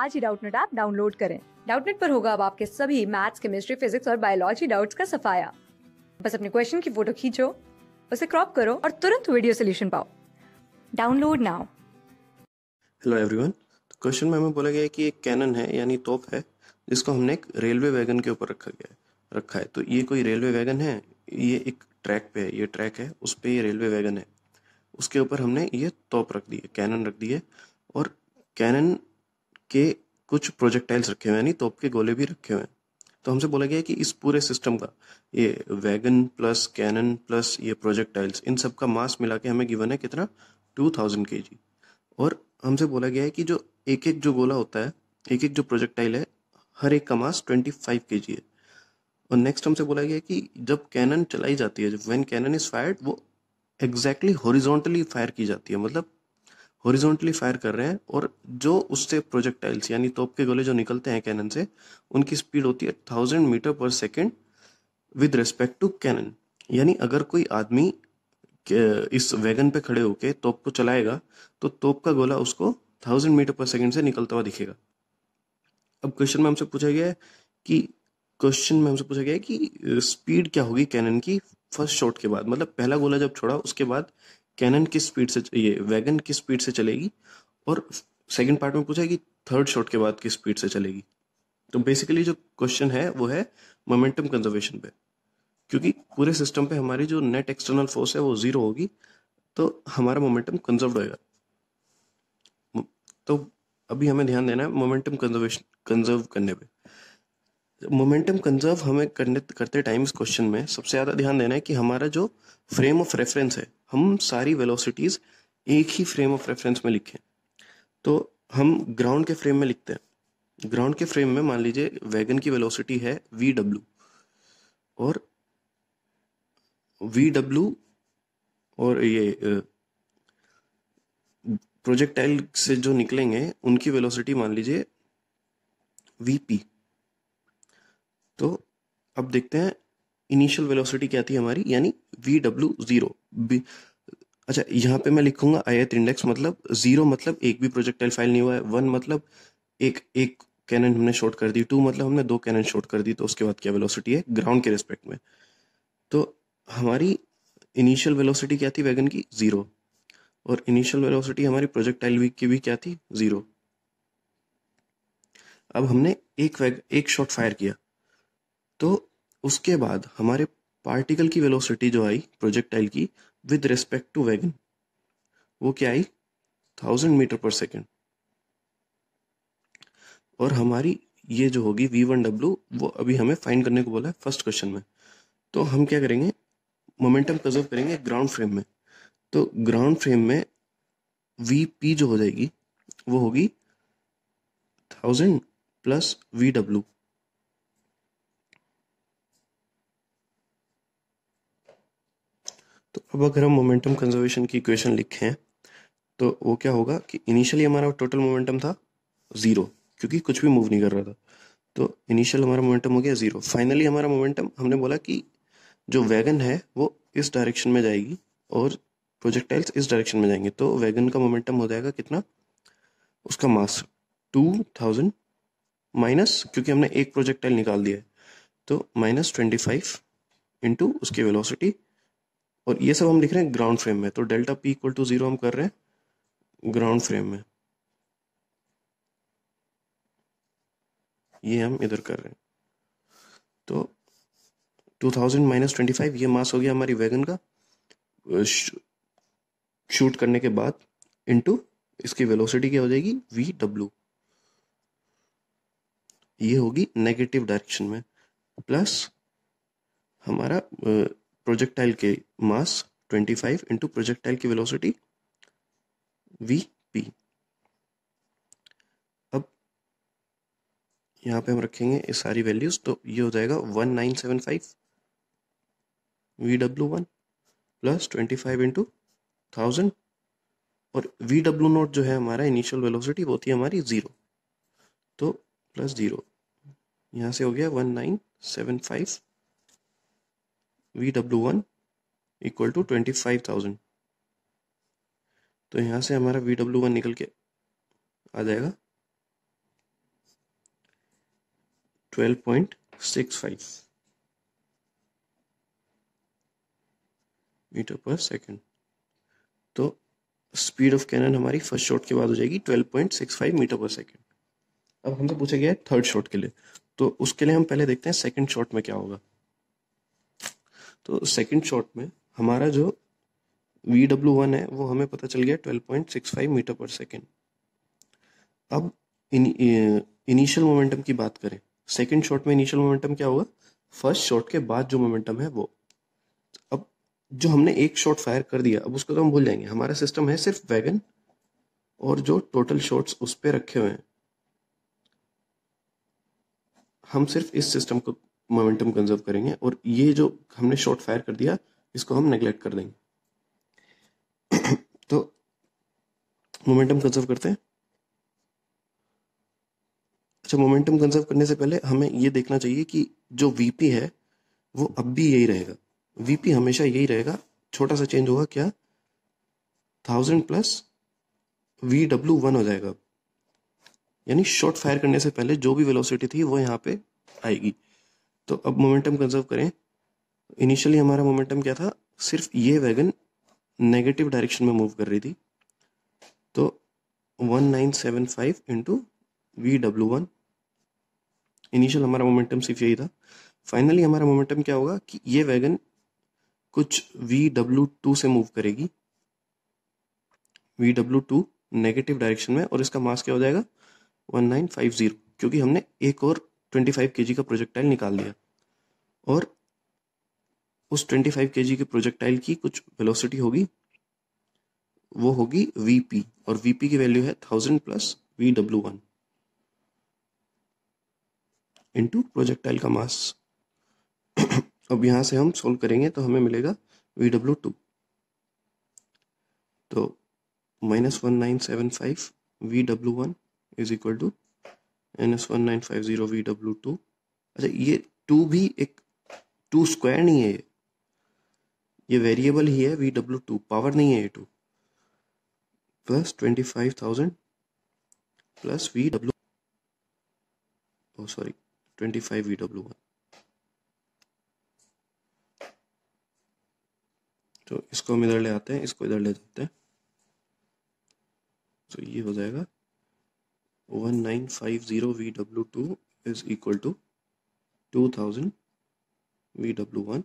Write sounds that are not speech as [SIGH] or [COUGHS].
आज ही Doubtnut app download करें डाउटनेट पर होगा अब आपके सभी मैथ्स केमिस्ट्री फिजिक्स और बायोलॉजी डाउट्स का सफाया बस अपने क्वेश्चन की फोटो खींचो उसे क्रॉप करो और तुरंत वीडियो सोल्यूशन पाओ download now hello everyone question में हमें बोला गया है कि एक कैनन है यानी तोप है जिसको हमने एक रेलवे वैगन के ऊपर रखा गया है रखा है तो ये कोई रेलवे वैगन है ये एक ट्रैक पे है ये ट्रैक है उस पर ये रेलवे वैगन है उसके ऊपर हमने ये तोप रख दी है कैनन रख दी है और कैनन के कुछ प्रोजेक्टाइल्स रखे हुए हैं यानी तोप के गोले भी रखे हुए हैं तो हमसे बोला गया कि इस पूरे सिस्टम का ये वैगन प्लस कैनन प्लस ये प्रोजेक्टाइल्स इन सब का मास मिला के हमें गिवन है कितना टू थाउजेंड के जी और हमसे बोला गया है कि जो एक एक जो गोला होता है एक एक जो प्रोजेक्टाइल है हर एक का मास ट्वेंटी फाइव के जी है और नेक्स्ट हमसे बोला गया कि जब कैनन चलाई जाती है जब वैन कैनन इज फायर्ड वो एग्जैक्टली exactly फायर की जाती है मतलब हॉरिजॉन्टली फायर कर रहे हैं और जो उससे प्रोजेक्टाइल्स यानी तोप के गोले जो निकलते हैं कैनन से उनकी स्पीड होती है thousand metre per second with respect to cannon यानी अगर कोई आदमी इस वैगन पे खड़े होके तोप को चलाएगा तो तोप का गोला उसको थाउजेंड मीटर पर सेकेंड से निकलता हुआ दिखेगा अब क्वेश्चन में हमसे पूछा गया है कि क्वेश्चन में हमसे पूछा गया है कि स्पीड क्या होगी कैनन की फर्स्ट शॉट के बाद मतलब पहला गोला जब छोड़ा उसके बाद कैनन किस स्पीड से ये वैगन किस स्पीड से चलेगी और सेकंड पार्ट में पूछा है कि थर्ड शॉट के बाद किस स्पीड से चलेगी तो बेसिकली जो क्वेश्चन है वो है मोमेंटम कंजर्वेशन पे क्योंकि पूरे सिस्टम पे हमारी जो नेट एक्सटर्नल फोर्स है वो ज़ीरो होगी तो हमारा मोमेंटम कंजर्व रहेगा तो अभी हमें ध्यान देना है मोमेंटम कंजर्वेशन कंजर्व करने पर मोमेंटम कंजर्व हमें करने करते टाइम इस क्वेश्चन में सबसे ज़्यादा ध्यान देना है कि हमारा जो फ्रेम ऑफ रेफरेंस है हम सारी वेलोसिटीज़ एक ही फ्रेम ऑफ रेफरेंस में लिखें तो हम ग्राउंड के फ्रेम में लिखते हैं ग्राउंड के फ्रेम में मान लीजिए वैगन की वेलोसिटी है वी डब्ल्यू और वी डब्ल्यू और ये प्रोजेक्टाइल से जो निकलेंगे उनकी वेलोसिटी मान लीजिए वी पी तो अब देखते हैं इनिशियल वेलोसिटी क्या थी हमारी यानी वी डब्ल्यू ज़ीरो अच्छा यहाँ पे मैं लिखूंगा आई एथ इंडेक्स मतलब ज़ीरो मतलब एक भी प्रोजेक्टाइल फाइल नहीं हुआ है वन मतलब एक एक कैनन हमने शॉट कर दी टू मतलब हमने दो कैनन शॉट कर दी तो उसके बाद क्या वेलोसिटी है ग्राउंड के रिस्पेक्ट में तो हमारी इनिशियल वेलोसिटी क्या थी वैगन की ज़ीरो और इनिशियल वेलोसिटी हमारी प्रोजेक्टाइल वीक की भी क्या थी ज़ीरो अब हमने एक वैग एक शॉट फायर किया तो उसके बाद हमारे पार्टिकल की वेलोसिटी जो आई प्रोजेक्टाइल की विद रिस्पेक्ट टू वैगन वो क्या आई थाउजेंड मीटर पर सेकेंड और हमारी ये जो होगी वी वन डब्ल्यू वो अभी हमें फाइंड करने को बोला है फर्स्ट क्वेश्चन में तो हम क्या करेंगे मोमेंटम प्रजर्व करेंगे ग्राउंड फ्रेम में तो ग्राउंड फ्रेम में वी पी जो हो जाएगी वो होगी थाउजेंड प्लस वी डब्ल्यू अब अगर हम मोमेंटम कंजर्वेशन की इक्वेशन लिखें तो वो क्या होगा कि इनिशियली हमारा टोटल मोमेंटम था ज़ीरो क्योंकि कुछ भी मूव नहीं कर रहा था तो इनिशियल हमारा मोमेंटम हो गया ज़ीरो फाइनली हमारा मोमेंटम हमने बोला कि जो वैगन है वो इस डायरेक्शन में जाएगी और प्रोजेक्टाइल्स इस डायरेक्शन में जाएंगे तो वैगन का मोमेंटम हो जाएगा कितना उसका मास टू थाउजेंड माइनस क्योंकि हमने एक प्रोजेक्टाइल निकाल दिया है तो माइनस ट्वेंटी फाइव इंटू उसकी वेलोसिटी और ये सब हम लिख रहे हैं ग्राउंड फ्रेम में तो delta P equal to zero हम कर रहे हैं ग्राउंड फ्रेम में ये हम इधर कर रहे हैं तो 2000 माइनस ट्वेंटी फाइव ये मास हो गया हमारी वैगन का शूट करने के बाद इनटू इसकी वेलोसिटी क्या हो जाएगी वी डब्ल्यू ये होगी नेगेटिव डायरेक्शन में प्लस हमारा प्रोजेक्टाइल के मास 25 इंटू प्रोजेक्टाइल की वेलोसिटी वी पी अब यहाँ पे हम रखेंगे ये सारी वैल्यूज तो ये हो जाएगा 1975 V W one plus twenty five into thousand और वी डब्ल्यू नोट जो है हमारा इनिशियल वेलोसिटी वो थी हमारी ज़ीरो तो प्लस ज़ीरो यहाँ से हो गया one nine seven five VW1 equal to twenty five thousand तो यहाँ से हमारा वी डब्ल्यू वन निकल के आ जाएगा twelve point six five metre per second तो स्पीड ऑफ कैनन हमारी फर्स्ट शॉट के बाद हो जाएगी twelve point six five metre per second अब हमसे पूछा गया है थर्ड शॉट के लिए तो उसके लिए हम पहले देखते हैं सेकेंड शॉट में क्या होगा तो सेकंड शॉट में हमारा जो वी डब्ल्यू वन है वो हमें पता चल गया twelve point six five metre per second अब इन, इनिशियल मोमेंटम की बात करें सेकेंड शॉट में इनिशियल मोमेंटम क्या होगा फर्स्ट शॉट के बाद जो मोमेंटम है वो अब जो हमने एक शॉट फायर कर दिया अब उसको तो हम भूल जाएंगे हमारा सिस्टम है सिर्फ वैगन और जो टोटल शॉट्स उस पर रखे हुए हैं हम सिर्फ इस सिस्टम को मोमेंटम कंजर्व करेंगे और ये जो हमने शॉर्ट फायर कर दिया इसको हम नेग्लेक्ट कर देंगे [COUGHS] तो मोमेंटम कंजर्व करते हैं अच्छा मोमेंटम कंजर्व करने से पहले हमें ये देखना चाहिए कि जो वीपी है वो अब भी यही रहेगा वीपी हमेशा यही रहेगा छोटा सा चेंज होगा क्या thousand plus V W one हो जाएगा यानी शॉर्ट फायर करने से पहले जो भी वेलोसिटी थी वो यहाँ पे आएगी तो अब मोमेंटम कंजर्व करें इनिशियली हमारा मोमेंटम क्या था सिर्फ ये वैगन नेगेटिव डायरेक्शन में मूव कर रही थी तो 1975 nine seven five into V W one initial हमारा मोमेंटम सिर्फ यही था फाइनली हमारा मोमेंटम क्या होगा कि ये वैगन कुछ वी डब्ल्यू टू से मूव करेगी V W two negative direction में और इसका मास क्या हो जाएगा 1950 क्योंकि हमने एक और 25 केजी का प्रोजेक्टाइल निकाल लिया और उस 25 के के प्रोजेक्टाइल की कुछ वेलोसिटी होगी वो होगी वीपी और वीपी की वैल्यू है thousand plus V W one into projectile का मास अब यहां से हम सोल्व करेंगे तो हमें मिलेगा वी डब्ल्यू टू तो minus one nine seven five V W one is equal to minus one nine five zero V W two अच्छा ये टू भी एक टू स्क्वायर नहीं है ये ये वेरिएबल ही है वी डब्ल्यू टू पावर नहीं है ये two plus twenty five thousand plus V W sorry twenty five V W one तो इसको हम इधर ले आते हैं इसको इधर ले जाते हैं तो ये हो जाएगा one nine five zero V W two is equal to two thousand VW1